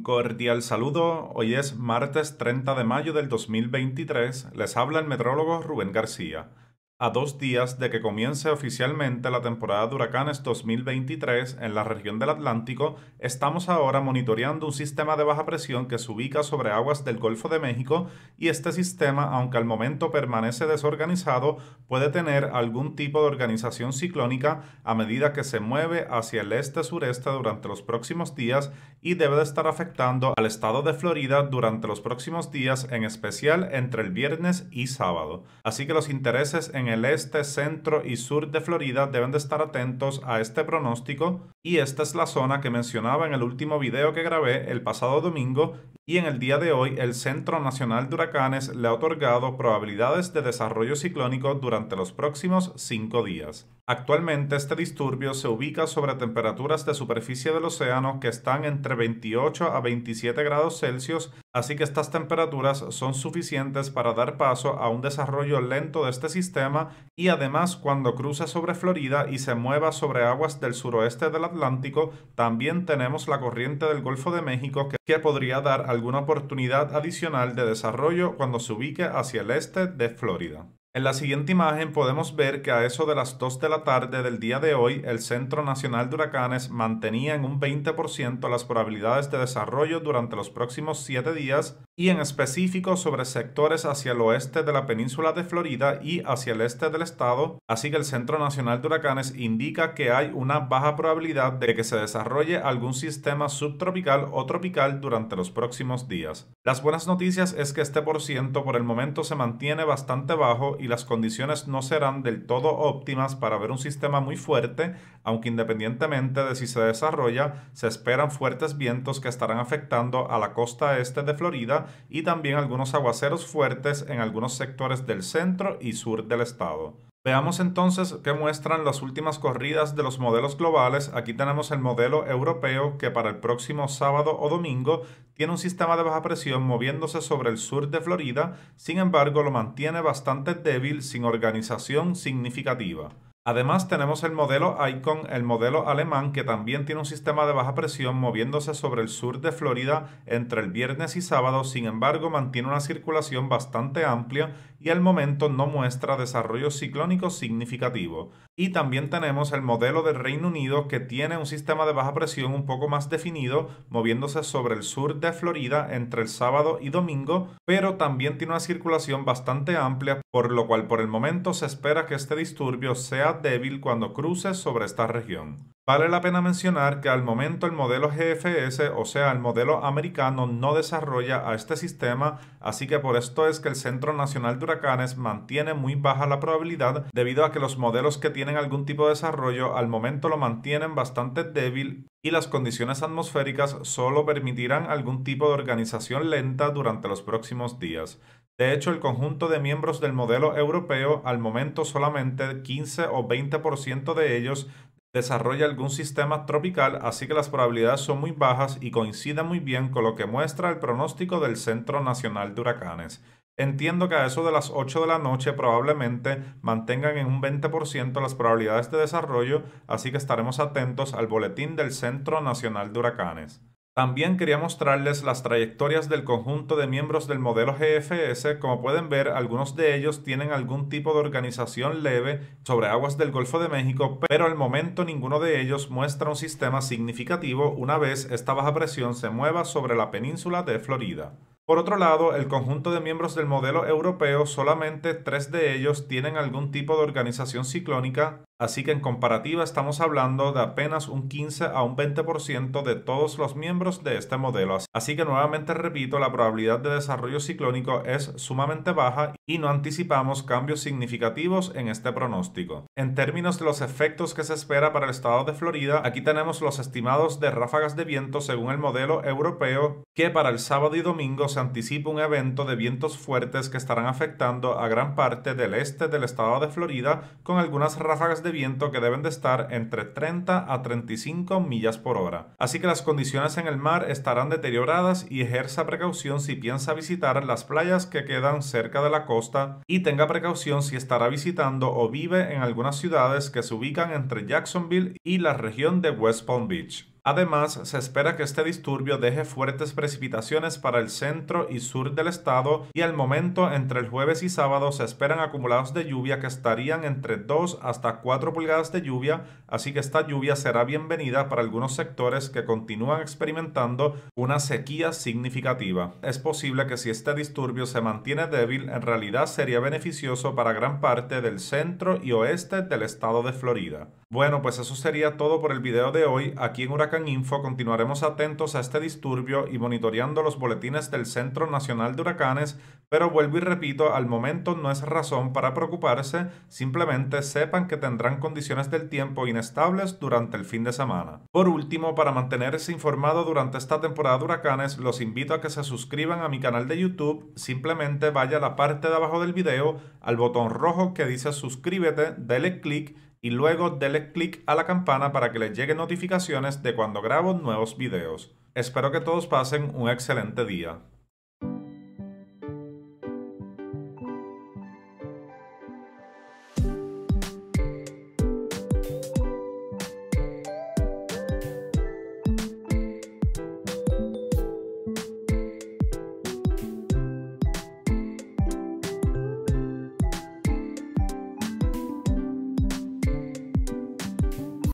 Un cordial saludo, hoy es martes 30 de mayo del 2023, les habla el meteorólogo Rubén García a dos días de que comience oficialmente la temporada de huracanes 2023 en la región del Atlántico, estamos ahora monitoreando un sistema de baja presión que se ubica sobre aguas del Golfo de México y este sistema, aunque al momento permanece desorganizado, puede tener algún tipo de organización ciclónica a medida que se mueve hacia el este-sureste durante los próximos días y debe de estar afectando al estado de Florida durante los próximos días, en especial entre el viernes y sábado. Así que los intereses en el este, centro y sur de Florida deben de estar atentos a este pronóstico y esta es la zona que mencionaba en el último video que grabé el pasado domingo y en el día de hoy el Centro Nacional de Huracanes le ha otorgado probabilidades de desarrollo ciclónico durante los próximos cinco días. Actualmente este disturbio se ubica sobre temperaturas de superficie del océano que están entre 28 a 27 grados Celsius, así que estas temperaturas son suficientes para dar paso a un desarrollo lento de este sistema y además cuando cruza sobre Florida y se mueva sobre aguas del suroeste del Atlántico, también tenemos la corriente del Golfo de México que podría dar al alguna oportunidad adicional de desarrollo cuando se ubique hacia el este de Florida. En la siguiente imagen podemos ver que a eso de las 2 de la tarde del día de hoy, el Centro Nacional de Huracanes mantenía en un 20% las probabilidades de desarrollo durante los próximos 7 días y en específico sobre sectores hacia el oeste de la península de Florida y hacia el este del estado, así que el Centro Nacional de Huracanes indica que hay una baja probabilidad de que se desarrolle algún sistema subtropical o tropical durante los próximos días. Las buenas noticias es que este por ciento por el momento se mantiene bastante bajo y las condiciones no serán del todo óptimas para ver un sistema muy fuerte, aunque independientemente de si se desarrolla, se esperan fuertes vientos que estarán afectando a la costa este de Florida y también algunos aguaceros fuertes en algunos sectores del centro y sur del estado. Veamos entonces qué muestran las últimas corridas de los modelos globales. Aquí tenemos el modelo europeo que para el próximo sábado o domingo tiene un sistema de baja presión moviéndose sobre el sur de Florida, sin embargo lo mantiene bastante débil sin organización significativa. Además tenemos el modelo Icon, el modelo alemán, que también tiene un sistema de baja presión moviéndose sobre el sur de Florida entre el viernes y sábado, sin embargo mantiene una circulación bastante amplia y al momento no muestra desarrollo ciclónico significativo. Y también tenemos el modelo del Reino Unido que tiene un sistema de baja presión un poco más definido, moviéndose sobre el sur de Florida entre el sábado y domingo, pero también tiene una circulación bastante amplia, por lo cual por el momento se espera que este disturbio sea débil cuando cruces sobre esta región. Vale la pena mencionar que al momento el modelo GFS, o sea, el modelo americano, no desarrolla a este sistema, así que por esto es que el Centro Nacional de Huracanes mantiene muy baja la probabilidad debido a que los modelos que tienen algún tipo de desarrollo al momento lo mantienen bastante débil y las condiciones atmosféricas solo permitirán algún tipo de organización lenta durante los próximos días. De hecho, el conjunto de miembros del modelo europeo, al momento solamente 15 o 20% de ellos desarrolla algún sistema tropical, así que las probabilidades son muy bajas y coinciden muy bien con lo que muestra el pronóstico del Centro Nacional de Huracanes. Entiendo que a eso de las 8 de la noche probablemente mantengan en un 20% las probabilidades de desarrollo, así que estaremos atentos al boletín del Centro Nacional de Huracanes. También quería mostrarles las trayectorias del conjunto de miembros del modelo GFS. Como pueden ver, algunos de ellos tienen algún tipo de organización leve sobre aguas del Golfo de México, pero al momento ninguno de ellos muestra un sistema significativo una vez esta baja presión se mueva sobre la península de Florida. Por otro lado, el conjunto de miembros del modelo europeo, solamente tres de ellos tienen algún tipo de organización ciclónica, Así que en comparativa estamos hablando de apenas un 15 a un 20% de todos los miembros de este modelo. Así que nuevamente repito, la probabilidad de desarrollo ciclónico es sumamente baja y no anticipamos cambios significativos en este pronóstico. En términos de los efectos que se espera para el estado de Florida, aquí tenemos los estimados de ráfagas de viento según el modelo europeo, que para el sábado y domingo se anticipa un evento de vientos fuertes que estarán afectando a gran parte del este del estado de Florida con algunas ráfagas de viento que deben de estar entre 30 a 35 millas por hora. Así que las condiciones en el mar estarán deterioradas y ejerza precaución si piensa visitar las playas que quedan cerca de la costa y tenga precaución si estará visitando o vive en algunas ciudades que se ubican entre Jacksonville y la región de West Palm Beach. Además, se espera que este disturbio deje fuertes precipitaciones para el centro y sur del estado y al momento entre el jueves y sábado se esperan acumulados de lluvia que estarían entre 2 hasta 4 pulgadas de lluvia, así que esta lluvia será bienvenida para algunos sectores que continúan experimentando una sequía significativa. Es posible que si este disturbio se mantiene débil, en realidad sería beneficioso para gran parte del centro y oeste del estado de Florida. Bueno, pues eso sería todo por el video de hoy aquí en Huracán Info continuaremos atentos a este disturbio y monitoreando los boletines del Centro Nacional de Huracanes, pero vuelvo y repito, al momento no es razón para preocuparse, simplemente sepan que tendrán condiciones del tiempo inestables durante el fin de semana. Por último, para mantenerse informado durante esta temporada de huracanes, los invito a que se suscriban a mi canal de YouTube, simplemente vaya a la parte de abajo del video, al botón rojo que dice suscríbete, dale clic, y luego denle click a la campana para que les lleguen notificaciones de cuando grabo nuevos videos. Espero que todos pasen un excelente día.